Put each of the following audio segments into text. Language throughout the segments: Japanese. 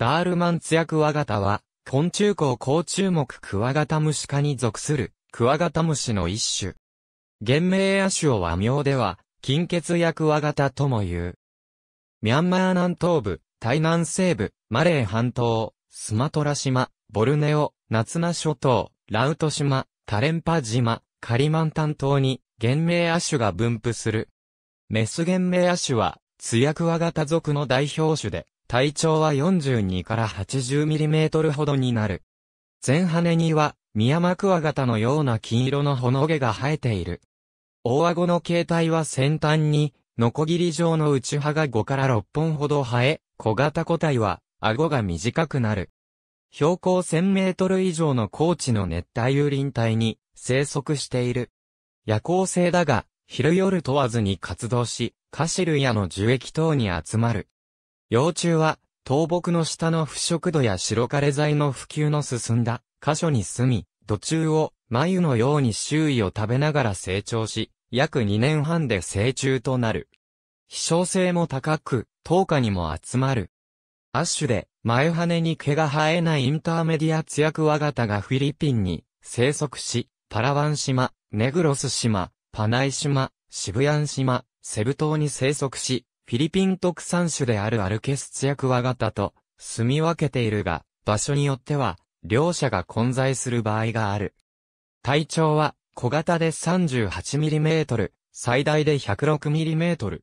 ダールマンツヤクワガタは、昆虫校甲虫目クワガタムシ科に属する、クワガタムシの一種。原名野種を和名では、金血ヤクワガタとも言う。ミャンマー南東部、台南西部、マレー半島、スマトラ島、ボルネオ、ナツナ諸島、ラウト島、タレンパ島、カリマンタン島に、原名野種が分布する。メス原名野種は、ツヤクワガタ族の代表種で、体長は42から8 0トルほどになる。前羽には、ミヤマクワガタのような金色のほの毛が生えている。大顎の形態は先端に、ノコギリ状の内歯が5から6本ほど生え、小型個体は、顎が短くなる。標高1000メートル以上の高地の熱帯雨林帯に生息している。夜行性だが、昼夜問わずに活動し、カシルヤの樹液等に集まる。幼虫は、倒木の下の腐食土や白枯れ剤の普及の進んだ箇所に住み、土中を眉のように周囲を食べながら成長し、約2年半で成虫となる。飛翔性も高く、10にも集まる。アッシュで、前羽に毛が生えないインターメディアツヤクワガタがフィリピンに生息し、パラワン島、ネグロス島、パナイ島、シブヤン島、セブ島に生息し、フィリピン特産種であるアルケスツヤクワガタと住み分けているが、場所によっては、両者が混在する場合がある。体長は小型で 38mm、最大で 106mm。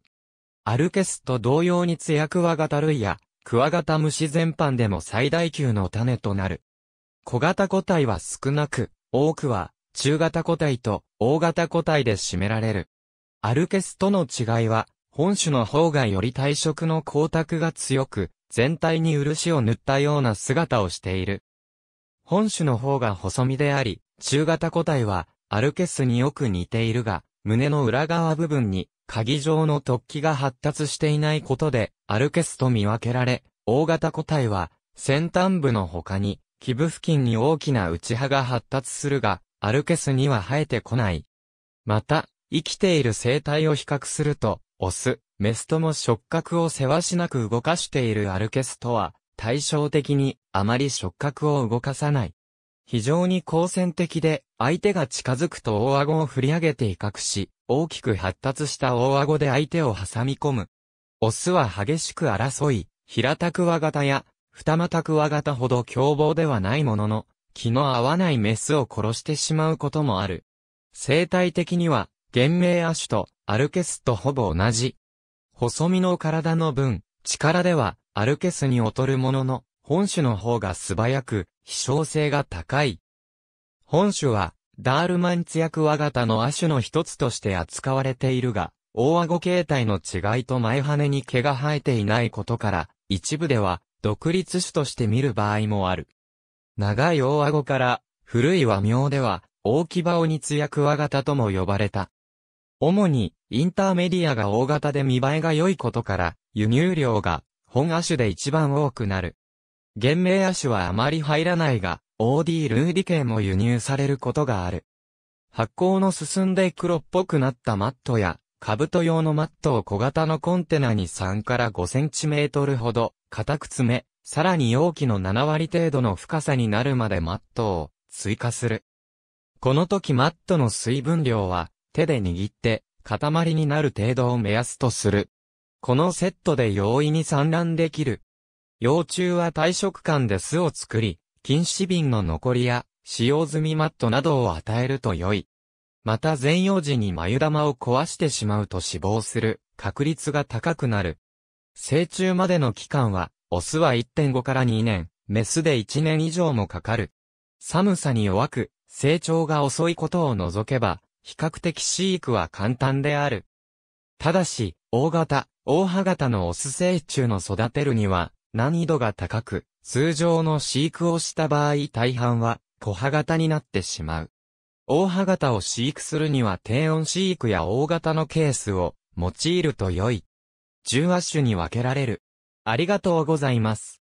アルケスと同様にツヤクワガタ類や、クワガタ虫全般でも最大級の種となる。小型個体は少なく、多くは中型個体と大型個体で占められる。アルケスとの違いは、本種の方がより体色の光沢が強く、全体に漆を塗ったような姿をしている。本種の方が細身であり、中型個体は、アルケスによく似ているが、胸の裏側部分に、鍵状の突起が発達していないことで、アルケスと見分けられ、大型個体は、先端部の他に、基部付近に大きな内葉が発達するが、アルケスには生えてこない。また、生きている生態を比較すると、オス、メスとも触覚をせわしなく動かしているアルケスとは、対照的にあまり触覚を動かさない。非常に好戦的で、相手が近づくと大顎を振り上げて威嚇し、大きく発達した大顎で相手を挟み込む。オスは激しく争い、平たくわ型や、二股くわ型ほど凶暴ではないものの、気の合わないメスを殺してしまうこともある。生態的には、原名亜種とアルケスとほぼ同じ。細身の体の分、力ではアルケスに劣るものの、本種の方が素早く、飛翔性が高い。本種は、ダールマンツヤクワガタの亜種の一つとして扱われているが、大顎形態の違いと前羽に毛が生えていないことから、一部では、独立種として見る場合もある。長い大顎から、古い和名では、大牙にツヤクワガタとも呼ばれた。主に、インターメディアが大型で見栄えが良いことから、輸入量が、本亜種で一番多くなる。原名亜種はあまり入らないが、OD ルーディ系も輸入されることがある。発酵の進んで黒っぽくなったマットや、兜用のマットを小型のコンテナに3から5センチメートルほど、固く詰め、さらに容器の7割程度の深さになるまでマットを追加する。この時マットの水分量は手で握って、塊になる程度を目安とする。このセットで容易に産卵できる。幼虫は退食間で巣を作り、禁止瓶の残りや、使用済みマットなどを与えると良い。また全幼児に眉玉を壊してしまうと死亡する確率が高くなる。成虫までの期間は、オスは1.5から2年、メスで1年以上もかかる。寒さに弱く、成長が遅いことを除けば、比較的飼育は簡単である。ただし、大型、大葉型のオス成虫の育てるには難易度が高く、通常の飼育をした場合大半は小葉型になってしまう。大葉型を飼育するには低温飼育や大型のケースを用いると良い。10種に分けられる。ありがとうございます。